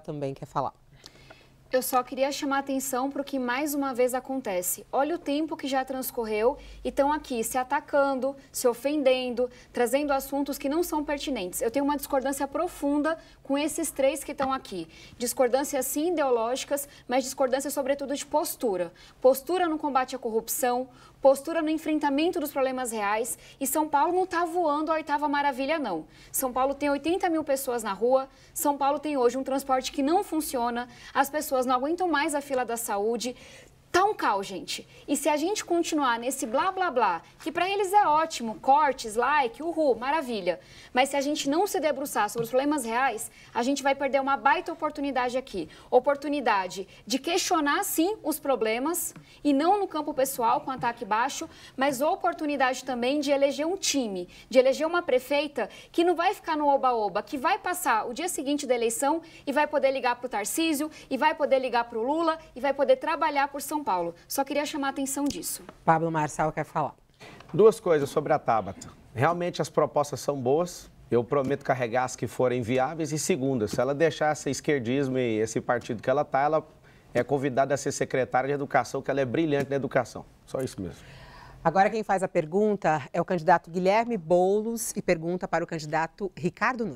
também quer falar. Eu só queria chamar atenção para o que mais uma vez acontece. Olha o tempo que já transcorreu e estão aqui se atacando, se ofendendo, trazendo assuntos que não são pertinentes. Eu tenho uma discordância profunda com esses três que estão aqui. Discordâncias, sim, ideológicas, mas discordâncias, sobretudo, de postura. Postura no combate à corrupção, postura no enfrentamento dos problemas reais e São Paulo não está voando a oitava maravilha, não. São Paulo tem 80 mil pessoas na rua, São Paulo tem hoje um transporte que não funciona, as pessoas não aguentam mais a fila da saúde, Tá um cal, gente. E se a gente continuar nesse blá blá blá, que para eles é ótimo, cortes, like, uhul, maravilha. Mas se a gente não se debruçar sobre os problemas reais, a gente vai perder uma baita oportunidade aqui. Oportunidade de questionar, sim, os problemas, e não no campo pessoal, com ataque baixo, mas oportunidade também de eleger um time, de eleger uma prefeita que não vai ficar no oba-oba, que vai passar o dia seguinte da eleição e vai poder ligar pro Tarcísio, e vai poder ligar pro Lula, e vai poder trabalhar por São Paulo. Só queria chamar a atenção disso. Pablo Marçal quer falar. Duas coisas sobre a Tabata. Realmente as propostas são boas, eu prometo carregar as que forem viáveis. E segunda, se ela deixar esse esquerdismo e esse partido que ela está, ela é convidada a ser secretária de educação, que ela é brilhante na educação. Só isso mesmo. Agora quem faz a pergunta é o candidato Guilherme Boulos e pergunta para o candidato Ricardo Nunes.